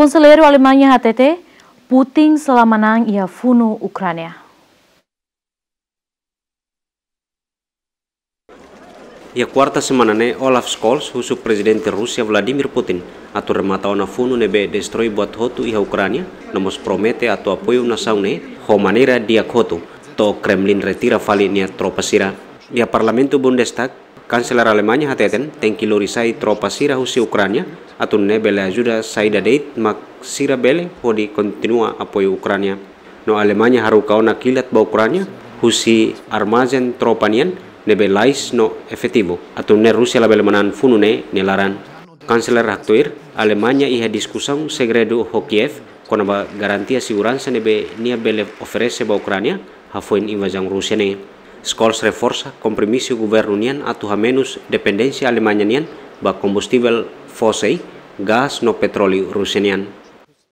Conselheiro Alemanha HTT, Putin selamanang nang ia funu Ukraina. Ia kuarta semana ne Olaf Scholz, husu presiden Rusia Vladimir Putin, atu rematau na funu nebe destroy buat hotu iha Ukraina nomos promete atau apoyo na ne, ho dia hotu, to Kremlin retira fali nia tropa ya parlamentu Bundestag, kanselar Alemanya hateten tengki lori sai tropa sira husi Ukrania atun ne bele ajuda sai deit mak sira bele hodi kontinua apoi Ukrania No Alemanya haru nak kilat ba Ukrania husi armazen tropanian nebe lais no efetivo atau ne Rusia label manan funune nelaran. Kanselar aktuir Alemanya iha diskusang segredo ho Kiev kona ba garantia siuransa nebe nia bele oferese ba Ukrania hafoin invasão Rusia ne. Skols reforza komprimisi guvernunian atau hamenus dependensi Alemanyanian alemanianian ba combustível gas gas no petroli russeniano.